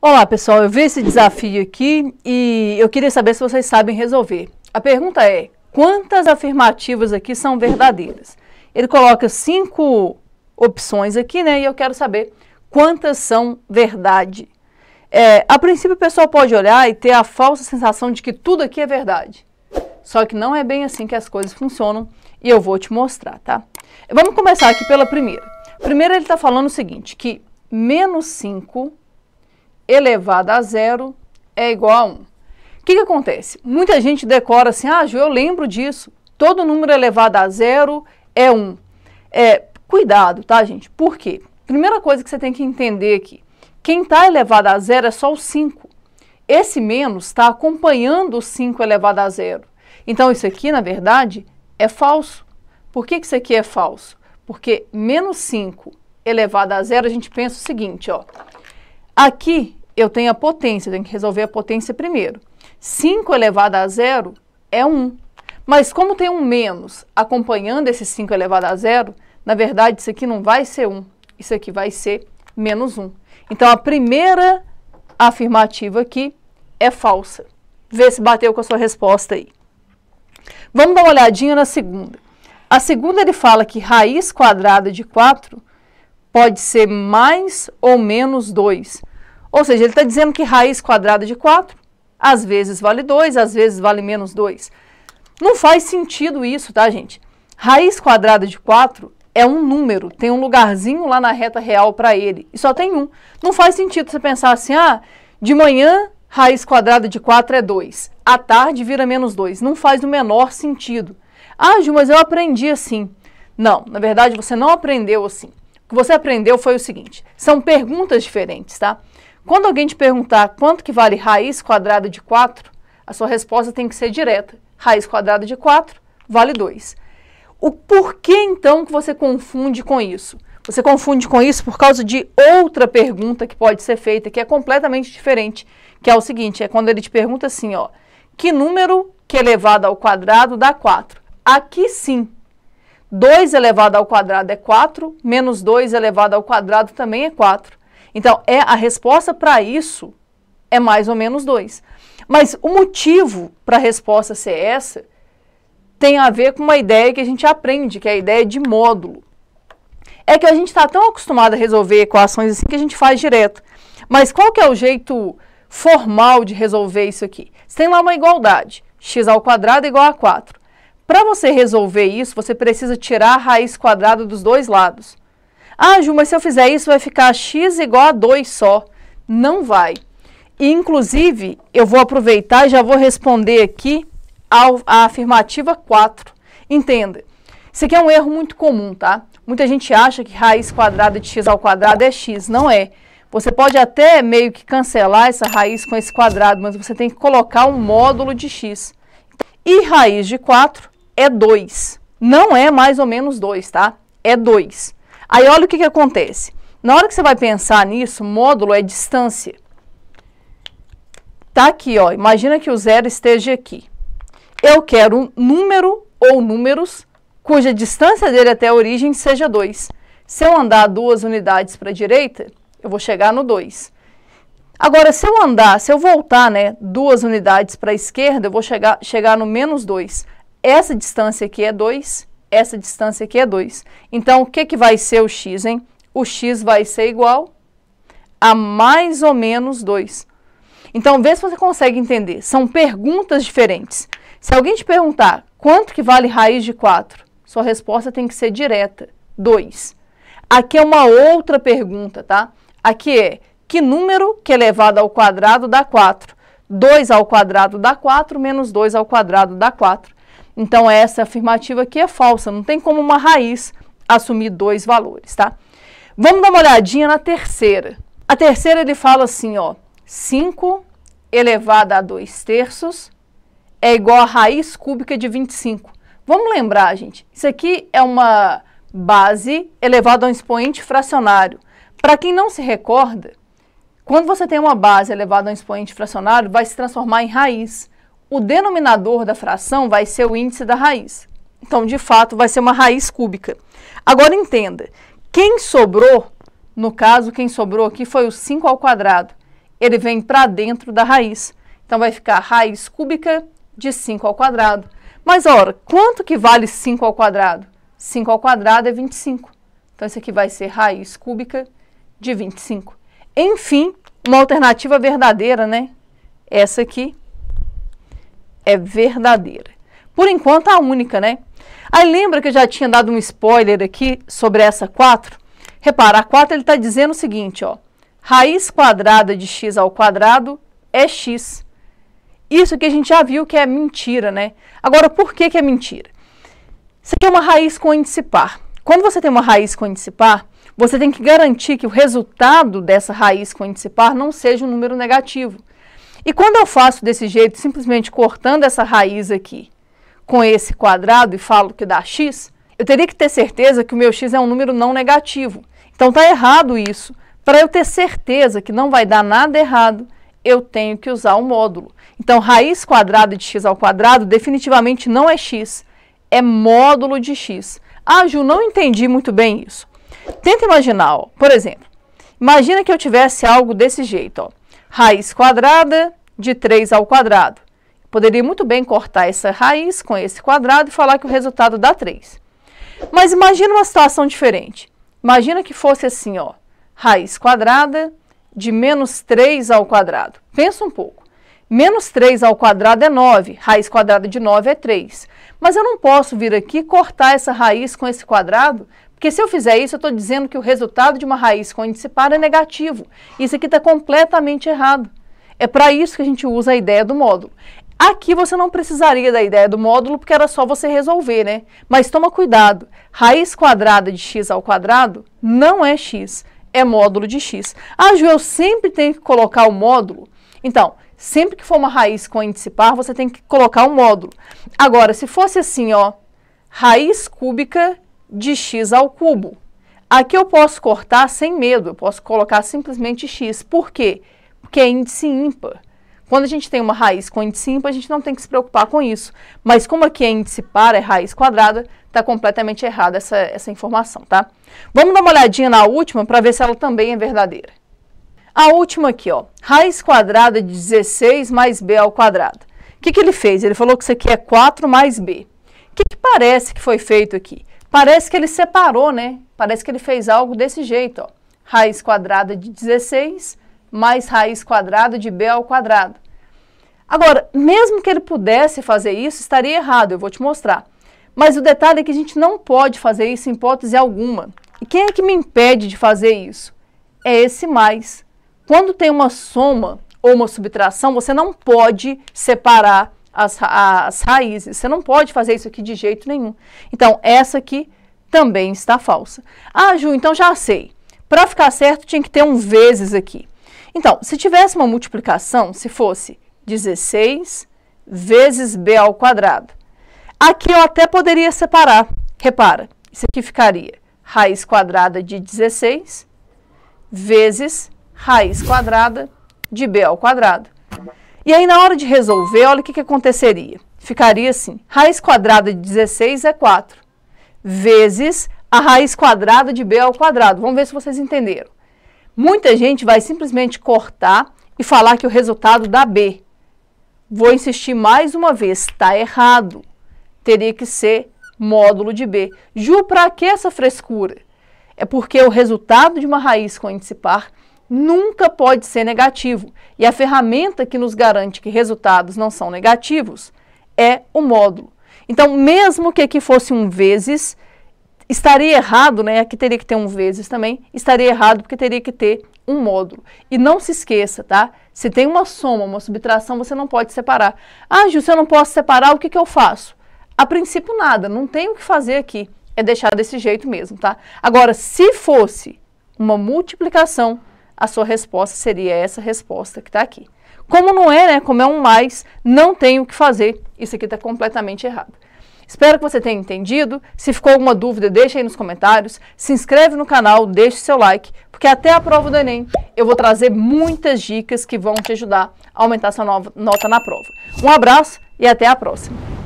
Olá pessoal, eu vi esse desafio aqui e eu queria saber se vocês sabem resolver. A pergunta é: quantas afirmativas aqui são verdadeiras? Ele coloca cinco opções aqui, né? E eu quero saber quantas são verdade. É, a princípio, o pessoal pode olhar e ter a falsa sensação de que tudo aqui é verdade. Só que não é bem assim que as coisas funcionam e eu vou te mostrar, tá? Vamos começar aqui pela primeira. Primeiro, ele está falando o seguinte: que menos 5 elevado a zero é igual a 1. O que, que acontece? Muita gente decora assim, ah, Ju, eu lembro disso. Todo número elevado a zero é 1. É, cuidado, tá, gente? Por quê? Primeira coisa que você tem que entender aqui, quem está elevado a zero é só o 5. Esse menos está acompanhando o 5 elevado a zero. Então, isso aqui, na verdade, é falso. Por que, que isso aqui é falso? Porque menos 5 elevado a zero, a gente pensa o seguinte, ó. Aqui eu tenho a potência, eu tenho que resolver a potência primeiro. 5 elevado a zero é 1. Mas como tem um menos acompanhando esse 5 elevado a zero, na verdade isso aqui não vai ser 1, isso aqui vai ser menos 1. Então a primeira afirmativa aqui é falsa. Vê se bateu com a sua resposta aí. Vamos dar uma olhadinha na segunda. A segunda ele fala que raiz quadrada de 4 pode ser mais ou menos 2. Ou seja, ele está dizendo que raiz quadrada de 4, às vezes vale 2, às vezes vale menos 2. Não faz sentido isso, tá, gente? Raiz quadrada de 4 é um número, tem um lugarzinho lá na reta real para ele, e só tem um. Não faz sentido você pensar assim, ah, de manhã raiz quadrada de 4 é 2, à tarde vira menos 2. Não faz o menor sentido. Ah, Ju, mas eu aprendi assim. Não, na verdade você não aprendeu assim. O que você aprendeu foi o seguinte, são perguntas diferentes, tá? Quando alguém te perguntar quanto que vale raiz quadrada de 4, a sua resposta tem que ser direta. Raiz quadrada de 4 vale 2. O porquê então que você confunde com isso? Você confunde com isso por causa de outra pergunta que pode ser feita, que é completamente diferente, que é o seguinte, é quando ele te pergunta assim, ó, que número que é elevado ao quadrado dá 4? Aqui sim, 2 elevado ao quadrado é 4, menos 2 elevado ao quadrado também é 4. Então, é a resposta para isso é mais ou menos 2. Mas o motivo para a resposta ser essa tem a ver com uma ideia que a gente aprende, que é a ideia de módulo. É que a gente está tão acostumado a resolver equações assim que a gente faz direto. Mas qual que é o jeito formal de resolver isso aqui? Você tem lá uma igualdade, x ao quadrado é igual a 4. Para você resolver isso, você precisa tirar a raiz quadrada dos dois lados. Ah, Ju, mas se eu fizer isso vai ficar x igual a 2 só. Não vai. E, inclusive, eu vou aproveitar e já vou responder aqui a, afirmativa 4. Entenda, isso aqui é um erro muito comum, tá? Muita gente acha que raiz quadrada de x ao quadrado é x, não é. Você pode até meio que cancelar essa raiz com esse quadrado, mas você tem que colocar um módulo de x. E raiz de 4 é 2, não é mais ou menos 2, tá? É 2. Aí olha o que, que acontece. Na hora que você vai pensar nisso, módulo é distância. Tá aqui, ó. Imagina que o zero esteja aqui. Eu quero um número ou números cuja distância dele até a origem seja 2. Se eu andar duas unidades para a direita, eu vou chegar no 2. Agora, se eu andar, se eu voltar né, duas unidades para a esquerda, eu vou chegar, chegar no menos 2. Essa distância aqui é 2 essa distância aqui é 2. Então, o que, que vai ser o x, hein? O x vai ser igual a mais ou menos 2. Então, vê se você consegue entender. São perguntas diferentes. Se alguém te perguntar quanto que vale raiz de 4, sua resposta tem que ser direta, 2. Aqui é uma outra pergunta, tá? Aqui é, que número que elevado é ao quadrado dá 4? 2 ao quadrado dá 4, menos 2 ao quadrado dá 4. Então essa afirmativa aqui é falsa, não tem como uma raiz assumir dois valores, tá? Vamos dar uma olhadinha na terceira. A terceira ele fala assim, ó, 5 elevado a 2 terços é igual a raiz cúbica de 25. Vamos lembrar, gente, isso aqui é uma base elevada a um expoente fracionário. Para quem não se recorda, quando você tem uma base elevada a um expoente fracionário, vai se transformar em raiz o denominador da fração vai ser o índice da raiz. Então, de fato, vai ser uma raiz cúbica. Agora entenda, quem sobrou, no caso, quem sobrou aqui foi o 5 ao quadrado. Ele vem para dentro da raiz. Então, vai ficar raiz cúbica de 5 ao quadrado. Mas, ora, quanto que vale 5 ao quadrado? 5 ao quadrado é 25. Então, isso aqui vai ser raiz cúbica de 25. Enfim, uma alternativa verdadeira, né? Essa aqui é verdadeira. Por enquanto, a única, né? Aí lembra que eu já tinha dado um spoiler aqui sobre essa 4? Repara, a 4 ele está dizendo o seguinte, ó. Raiz quadrada de x ao quadrado é x. Isso que a gente já viu que é mentira, né? Agora, por que, que é mentira? Você tem é uma raiz com índice par. Quando você tem uma raiz com índice par, você tem que garantir que o resultado dessa raiz com índice par não seja um número negativo. E quando eu faço desse jeito, simplesmente cortando essa raiz aqui com esse quadrado e falo que dá x, eu teria que ter certeza que o meu x é um número não negativo. Então está errado isso. Para eu ter certeza que não vai dar nada errado, eu tenho que usar o módulo. Então raiz quadrada de x ao quadrado definitivamente não é x, é módulo de x. Ah, Ju, não entendi muito bem isso. Tenta imaginar, ó, por exemplo, imagina que eu tivesse algo desse jeito, ó, raiz quadrada de 3 ao quadrado. Poderia muito bem cortar essa raiz com esse quadrado e falar que o resultado dá 3. Mas imagina uma situação diferente. Imagina que fosse assim, ó, raiz quadrada de menos 3 ao quadrado. Pensa um pouco. Menos 3 ao quadrado é 9, raiz quadrada de 9 é 3. Mas eu não posso vir aqui cortar essa raiz com esse quadrado, porque se eu fizer isso, eu estou dizendo que o resultado de uma raiz com índice par é negativo. Isso aqui está completamente errado. É para isso que a gente usa a ideia do módulo. Aqui você não precisaria da ideia do módulo, porque era só você resolver, né? Mas toma cuidado, raiz quadrada de x ao quadrado não é x, é módulo de x. Ah, Ju, eu sempre tenho que colocar o módulo? Então, sempre que for uma raiz com índice par, você tem que colocar o módulo. Agora, se fosse assim, ó, raiz cúbica de x ao cubo, aqui eu posso cortar sem medo, eu posso colocar simplesmente x. Por quê? Porque que é índice ímpar. Quando a gente tem uma raiz com índice ímpar, a gente não tem que se preocupar com isso. Mas como aqui é índice par, é raiz quadrada, está completamente errada essa, essa informação, tá? Vamos dar uma olhadinha na última para ver se ela também é verdadeira. A última aqui, ó, raiz quadrada de 16 mais b ao quadrado. O que, que ele fez? Ele falou que isso aqui é 4 mais b. O que, que parece que foi feito aqui? Parece que ele separou, né? Parece que ele fez algo desse jeito, ó. Raiz quadrada de 16 mais raiz quadrada de b ao quadrado. Agora, mesmo que ele pudesse fazer isso, estaria errado, eu vou te mostrar. Mas o detalhe é que a gente não pode fazer isso em hipótese alguma. E quem é que me impede de fazer isso? É esse mais. Quando tem uma soma ou uma subtração, você não pode separar as, ra as raízes. Você não pode fazer isso aqui de jeito nenhum. Então, essa aqui também está falsa. Ah, Ju, então já sei. Para ficar certo, tinha que ter um vezes aqui. Então, se tivesse uma multiplicação, se fosse 16 vezes b ao quadrado, aqui eu até poderia separar. Repara, isso aqui ficaria raiz quadrada de 16 vezes raiz quadrada de b ao quadrado. E aí, na hora de resolver, olha o que, que aconteceria. Ficaria assim, raiz quadrada de 16 é 4, vezes a raiz quadrada de b ao quadrado. Vamos ver se vocês entenderam. Muita gente vai simplesmente cortar e falar que o resultado dá B. Vou insistir mais uma vez, está errado. Teria que ser módulo de B. Ju, para que essa frescura? É porque o resultado de uma raiz com índice par nunca pode ser negativo. E a ferramenta que nos garante que resultados não são negativos é o módulo. Então, mesmo que aqui fosse um vezes, Estaria errado, né? Aqui teria que ter um vezes também. Estaria errado porque teria que ter um módulo. E não se esqueça, tá? Se tem uma soma, uma subtração, você não pode separar. Ah, Júlio, se eu não posso separar, o que, que eu faço? A princípio, nada. Não tem o que fazer aqui. É deixar desse jeito mesmo, tá? Agora, se fosse uma multiplicação, a sua resposta seria essa resposta que está aqui. Como não é, né? Como é um mais, não tem o que fazer. Isso aqui está completamente errado. Espero que você tenha entendido. Se ficou alguma dúvida, deixa aí nos comentários. Se inscreve no canal, deixe seu like, porque até a prova do Enem eu vou trazer muitas dicas que vão te ajudar a aumentar sua nota na prova. Um abraço e até a próxima!